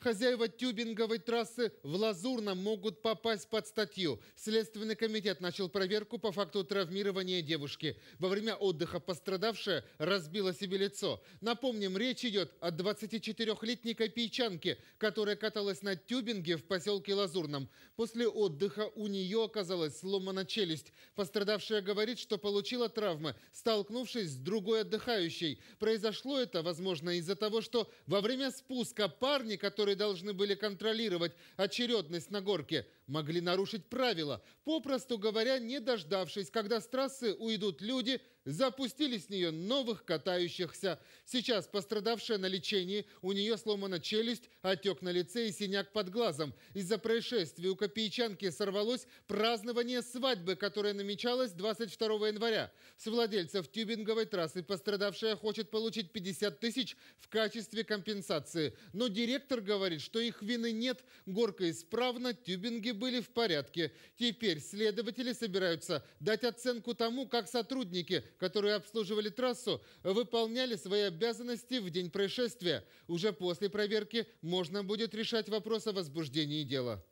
Хозяева тюбинговой трассы в Лазурном могут попасть под статью. Следственный комитет начал проверку по факту травмирования девушки. Во время отдыха пострадавшая разбила себе лицо. Напомним, речь идет о 24-летней копейчанке, которая каталась на тюбинге в поселке Лазурном. После отдыха у нее оказалась сломана челюсть. Пострадавшая говорит, что получила травмы, столкнувшись с другой отдыхающей. Произошло это, возможно, из-за того, что во время спуска парни, который которые должны были контролировать очередность на горке, могли нарушить правила, попросту говоря, не дождавшись, когда с трассы уйдут люди, запустили с нее новых катающихся. Сейчас пострадавшая на лечении, у нее сломана челюсть, отек на лице и синяк под глазом. Из-за происшествия у копейчанки сорвалось празднование свадьбы, которая намечалась 22 января. С владельцев тюбинговой трассы пострадавшая хочет получить 50 тысяч в качестве компенсации. Но директор говорит, говорит, что их вины нет, горка исправна, тюбинги были в порядке. Теперь следователи собираются дать оценку тому, как сотрудники, которые обслуживали трассу, выполняли свои обязанности в день происшествия. Уже после проверки можно будет решать вопрос о возбуждении дела.